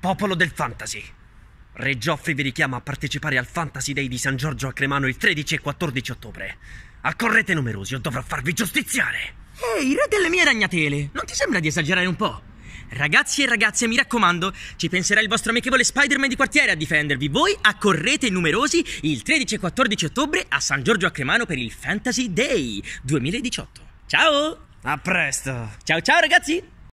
Popolo del Fantasy. Re Geoffrey vi richiama a partecipare al Fantasy Day di San Giorgio a Cremano il 13 e 14 ottobre. Accorrete numerosi o dovrò farvi giustiziare! Ehi, re delle mie ragnatele, non ti sembra di esagerare un po'? Ragazzi e ragazze, mi raccomando, ci penserà il vostro amichevole Spider-Man di quartiere a difendervi. Voi accorrete numerosi il 13 e 14 ottobre a San Giorgio a Cremano per il Fantasy Day 2018. Ciao! A presto! Ciao ciao ragazzi!